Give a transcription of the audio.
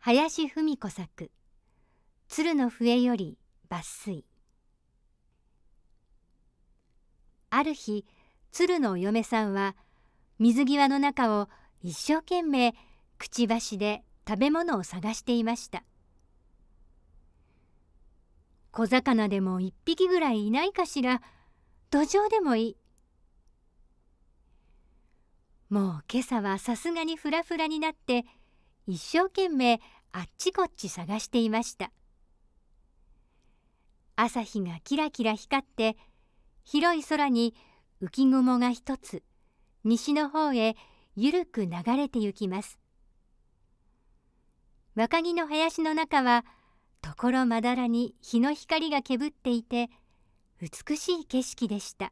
林芙美子作「鶴の笛より抜粋」ある日鶴のお嫁さんは水際の中を一生懸命くちばしで食べ物を探していました小魚でも一匹ぐらいいないかしら土壌でもいいもう今朝はさすがにフラフラになって一生懸命あっちこっち探していました朝日がキラキラ光って広い空に浮雲が一つ西の方へゆるく流れてゆきます若木の林の中はところまだらに日の光がけぶっていて美しい景色でした